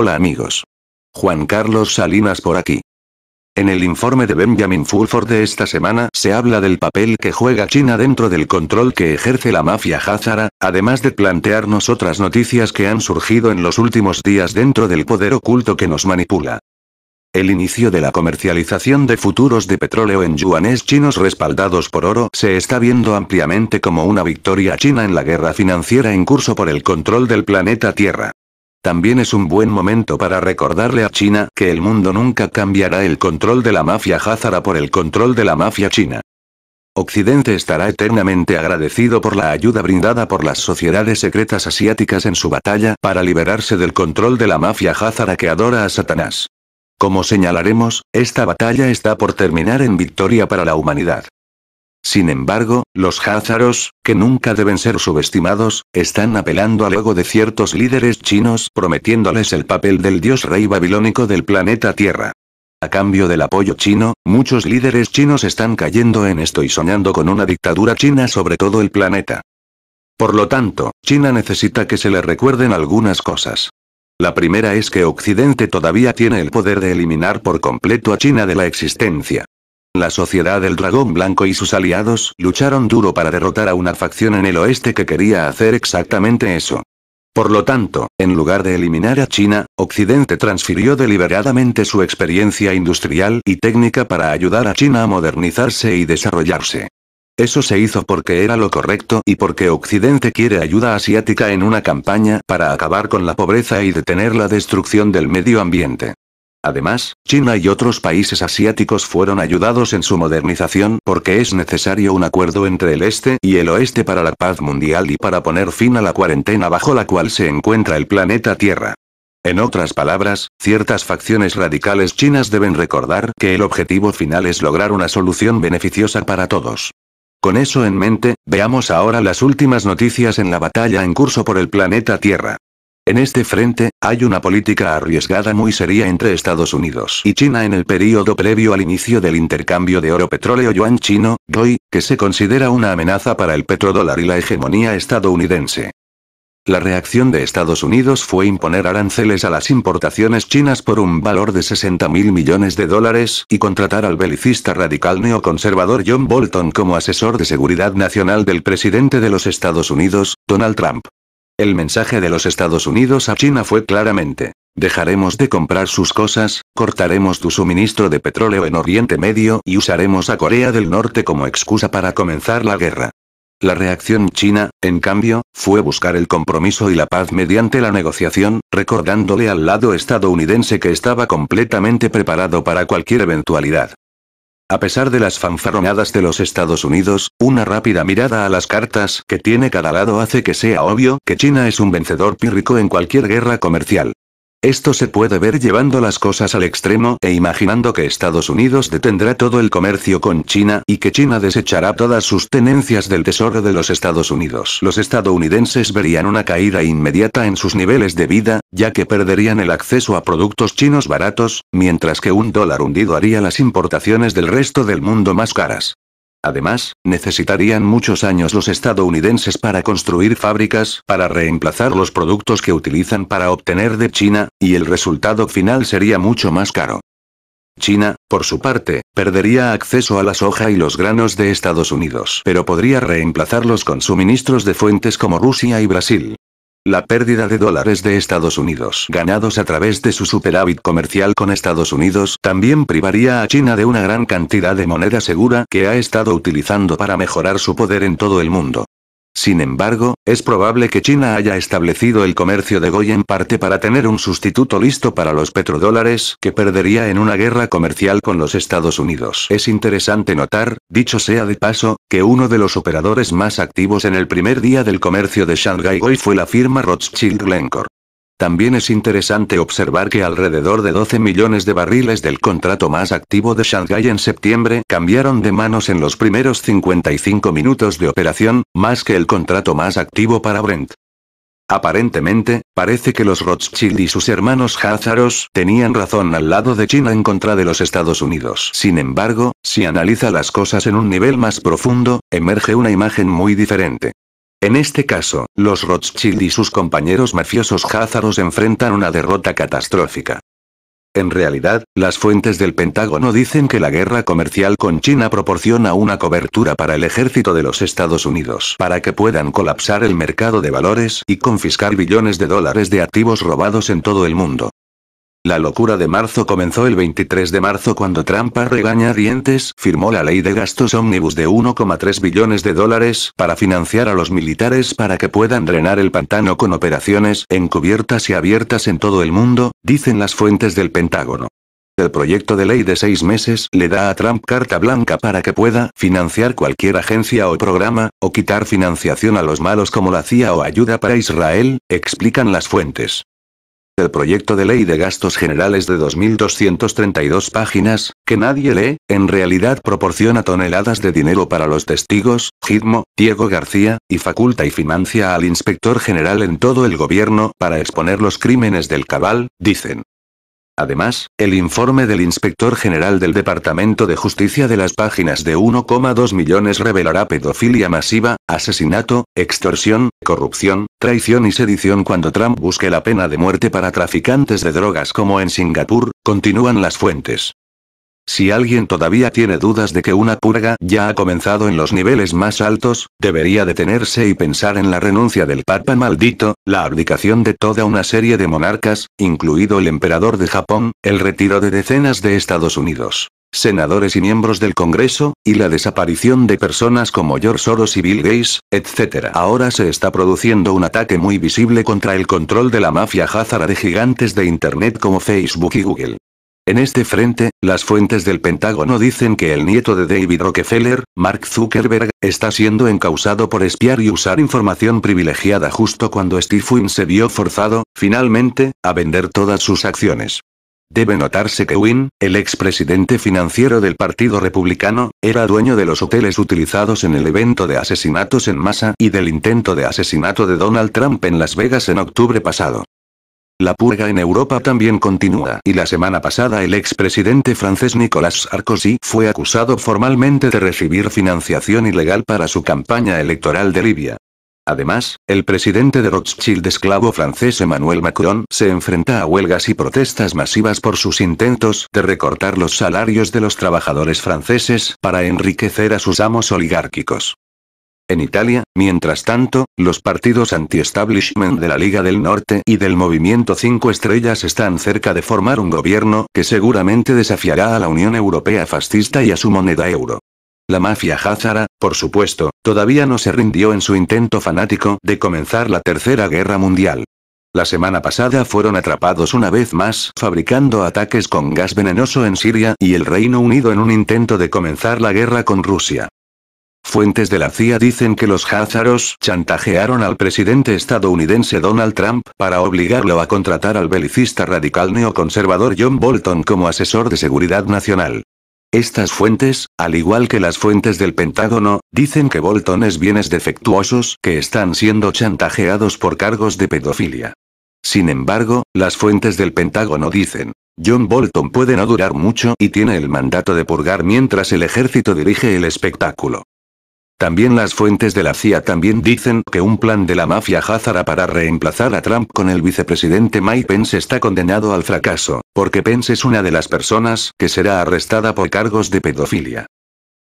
Hola amigos. Juan Carlos Salinas por aquí. En el informe de Benjamin Fulford de esta semana se habla del papel que juega China dentro del control que ejerce la mafia Hazara, además de plantearnos otras noticias que han surgido en los últimos días dentro del poder oculto que nos manipula. El inicio de la comercialización de futuros de petróleo en yuanes chinos respaldados por oro se está viendo ampliamente como una victoria china en la guerra financiera en curso por el control del planeta Tierra. También es un buen momento para recordarle a China que el mundo nunca cambiará el control de la mafia házara por el control de la mafia china. Occidente estará eternamente agradecido por la ayuda brindada por las sociedades secretas asiáticas en su batalla para liberarse del control de la mafia házara que adora a Satanás. Como señalaremos, esta batalla está por terminar en victoria para la humanidad. Sin embargo, los házaros, que nunca deben ser subestimados, están apelando al ego de ciertos líderes chinos prometiéndoles el papel del dios rey babilónico del planeta Tierra. A cambio del apoyo chino, muchos líderes chinos están cayendo en esto y soñando con una dictadura china sobre todo el planeta. Por lo tanto, China necesita que se le recuerden algunas cosas. La primera es que Occidente todavía tiene el poder de eliminar por completo a China de la existencia. La Sociedad del Dragón Blanco y sus aliados lucharon duro para derrotar a una facción en el oeste que quería hacer exactamente eso. Por lo tanto, en lugar de eliminar a China, Occidente transfirió deliberadamente su experiencia industrial y técnica para ayudar a China a modernizarse y desarrollarse. Eso se hizo porque era lo correcto y porque Occidente quiere ayuda asiática en una campaña para acabar con la pobreza y detener la destrucción del medio ambiente. Además, China y otros países asiáticos fueron ayudados en su modernización porque es necesario un acuerdo entre el este y el oeste para la paz mundial y para poner fin a la cuarentena bajo la cual se encuentra el planeta Tierra. En otras palabras, ciertas facciones radicales chinas deben recordar que el objetivo final es lograr una solución beneficiosa para todos. Con eso en mente, veamos ahora las últimas noticias en la batalla en curso por el planeta Tierra. En este frente, hay una política arriesgada muy seria entre Estados Unidos y China en el periodo previo al inicio del intercambio de oro-petróleo yuan chino, GOI, que se considera una amenaza para el petrodólar y la hegemonía estadounidense. La reacción de Estados Unidos fue imponer aranceles a las importaciones chinas por un valor de 60 mil millones de dólares y contratar al belicista radical neoconservador John Bolton como asesor de seguridad nacional del presidente de los Estados Unidos, Donald Trump. El mensaje de los Estados Unidos a China fue claramente, dejaremos de comprar sus cosas, cortaremos tu suministro de petróleo en Oriente Medio y usaremos a Corea del Norte como excusa para comenzar la guerra. La reacción china, en cambio, fue buscar el compromiso y la paz mediante la negociación, recordándole al lado estadounidense que estaba completamente preparado para cualquier eventualidad. A pesar de las fanfarronadas de los Estados Unidos, una rápida mirada a las cartas que tiene cada lado hace que sea obvio que China es un vencedor pírrico en cualquier guerra comercial. Esto se puede ver llevando las cosas al extremo e imaginando que Estados Unidos detendrá todo el comercio con China y que China desechará todas sus tenencias del tesoro de los Estados Unidos. Los estadounidenses verían una caída inmediata en sus niveles de vida, ya que perderían el acceso a productos chinos baratos, mientras que un dólar hundido haría las importaciones del resto del mundo más caras. Además, necesitarían muchos años los estadounidenses para construir fábricas para reemplazar los productos que utilizan para obtener de China, y el resultado final sería mucho más caro. China, por su parte, perdería acceso a la soja y los granos de Estados Unidos, pero podría reemplazarlos con suministros de fuentes como Rusia y Brasil. La pérdida de dólares de Estados Unidos ganados a través de su superávit comercial con Estados Unidos también privaría a China de una gran cantidad de moneda segura que ha estado utilizando para mejorar su poder en todo el mundo. Sin embargo, es probable que China haya establecido el comercio de Goy en parte para tener un sustituto listo para los petrodólares que perdería en una guerra comercial con los Estados Unidos. Es interesante notar, dicho sea de paso, que uno de los operadores más activos en el primer día del comercio de Shanghai Goy fue la firma Rothschild Glencore. También es interesante observar que alrededor de 12 millones de barriles del contrato más activo de Shanghai en septiembre cambiaron de manos en los primeros 55 minutos de operación, más que el contrato más activo para Brent. Aparentemente, parece que los Rothschild y sus hermanos Házaros tenían razón al lado de China en contra de los Estados Unidos. Sin embargo, si analiza las cosas en un nivel más profundo, emerge una imagen muy diferente. En este caso, los Rothschild y sus compañeros mafiosos házaros enfrentan una derrota catastrófica. En realidad, las fuentes del Pentágono dicen que la guerra comercial con China proporciona una cobertura para el ejército de los Estados Unidos para que puedan colapsar el mercado de valores y confiscar billones de dólares de activos robados en todo el mundo. La locura de marzo comenzó el 23 de marzo cuando Trump regaña dientes firmó la ley de gastos ómnibus de 1,3 billones de dólares para financiar a los militares para que puedan drenar el pantano con operaciones encubiertas y abiertas en todo el mundo, dicen las fuentes del Pentágono. El proyecto de ley de seis meses le da a Trump carta blanca para que pueda financiar cualquier agencia o programa, o quitar financiación a los malos como la CIA o ayuda para Israel, explican las fuentes. El proyecto de ley de gastos generales de 2.232 páginas, que nadie lee, en realidad proporciona toneladas de dinero para los testigos, Gidmo, Diego García, y faculta y financia al inspector general en todo el gobierno para exponer los crímenes del cabal, dicen. Además, el informe del inspector general del Departamento de Justicia de las páginas de 1,2 millones revelará pedofilia masiva, asesinato, extorsión, corrupción, traición y sedición cuando Trump busque la pena de muerte para traficantes de drogas como en Singapur, continúan las fuentes. Si alguien todavía tiene dudas de que una purga ya ha comenzado en los niveles más altos, debería detenerse y pensar en la renuncia del Papa maldito, la abdicación de toda una serie de monarcas, incluido el emperador de Japón, el retiro de decenas de Estados Unidos, senadores y miembros del Congreso, y la desaparición de personas como George Soros y Bill Gates, etc. Ahora se está produciendo un ataque muy visible contra el control de la mafia házara de gigantes de Internet como Facebook y Google. En este frente, las fuentes del Pentágono dicen que el nieto de David Rockefeller, Mark Zuckerberg, está siendo encausado por espiar y usar información privilegiada justo cuando Steve Wynn se vio forzado, finalmente, a vender todas sus acciones. Debe notarse que Wynne, el expresidente financiero del Partido Republicano, era dueño de los hoteles utilizados en el evento de asesinatos en masa y del intento de asesinato de Donald Trump en Las Vegas en octubre pasado. La purga en Europa también continúa y la semana pasada el expresidente francés Nicolas Sarkozy fue acusado formalmente de recibir financiación ilegal para su campaña electoral de Libia. Además, el presidente de Rothschild esclavo francés Emmanuel Macron se enfrenta a huelgas y protestas masivas por sus intentos de recortar los salarios de los trabajadores franceses para enriquecer a sus amos oligárquicos. En Italia, mientras tanto, los partidos anti-establishment de la Liga del Norte y del Movimiento 5 Estrellas están cerca de formar un gobierno que seguramente desafiará a la Unión Europea fascista y a su moneda euro. La mafia házara, por supuesto, todavía no se rindió en su intento fanático de comenzar la Tercera Guerra Mundial. La semana pasada fueron atrapados una vez más fabricando ataques con gas venenoso en Siria y el Reino Unido en un intento de comenzar la guerra con Rusia. Fuentes de la CIA dicen que los házaros chantajearon al presidente estadounidense Donald Trump para obligarlo a contratar al belicista radical neoconservador John Bolton como asesor de seguridad nacional. Estas fuentes, al igual que las fuentes del Pentágono, dicen que Bolton es bienes defectuosos que están siendo chantajeados por cargos de pedofilia. Sin embargo, las fuentes del Pentágono dicen, John Bolton puede no durar mucho y tiene el mandato de purgar mientras el ejército dirige el espectáculo. También las fuentes de la CIA también dicen que un plan de la mafia Hazara para reemplazar a Trump con el vicepresidente Mike Pence está condenado al fracaso, porque Pence es una de las personas que será arrestada por cargos de pedofilia.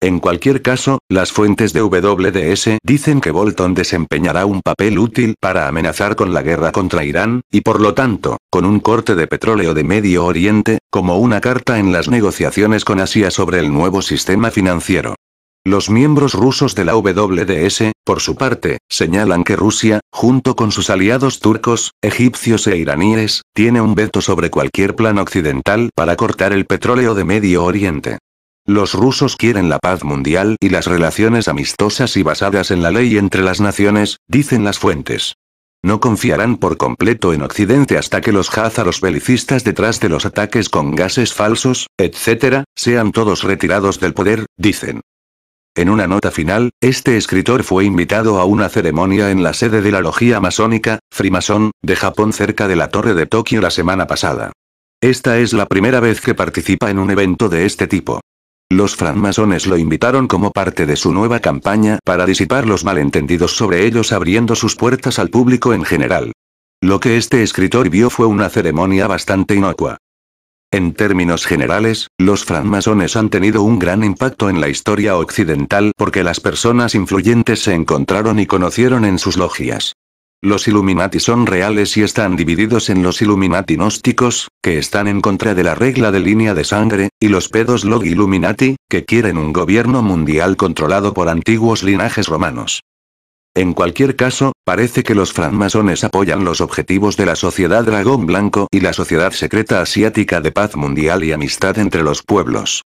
En cualquier caso, las fuentes de WDS dicen que Bolton desempeñará un papel útil para amenazar con la guerra contra Irán, y por lo tanto, con un corte de petróleo de Medio Oriente, como una carta en las negociaciones con Asia sobre el nuevo sistema financiero. Los miembros rusos de la WDS, por su parte, señalan que Rusia, junto con sus aliados turcos, egipcios e iraníes, tiene un veto sobre cualquier plan occidental para cortar el petróleo de Medio Oriente. Los rusos quieren la paz mundial y las relaciones amistosas y basadas en la ley entre las naciones, dicen las fuentes. No confiarán por completo en Occidente hasta que los jazaros belicistas detrás de los ataques con gases falsos, etc., sean todos retirados del poder, dicen. En una nota final, este escritor fue invitado a una ceremonia en la sede de la logía masónica, Frimasón, de Japón cerca de la Torre de Tokio la semana pasada. Esta es la primera vez que participa en un evento de este tipo. Los francmasones lo invitaron como parte de su nueva campaña para disipar los malentendidos sobre ellos abriendo sus puertas al público en general. Lo que este escritor vio fue una ceremonia bastante inocua. En términos generales, los francmasones han tenido un gran impacto en la historia occidental porque las personas influyentes se encontraron y conocieron en sus logias. Los Illuminati son reales y están divididos en los Illuminati gnósticos, que están en contra de la regla de línea de sangre, y los pedos log Illuminati, que quieren un gobierno mundial controlado por antiguos linajes romanos. En cualquier caso, parece que los francmasones apoyan los objetivos de la Sociedad Dragón Blanco y la Sociedad Secreta Asiática de Paz Mundial y Amistad entre los Pueblos.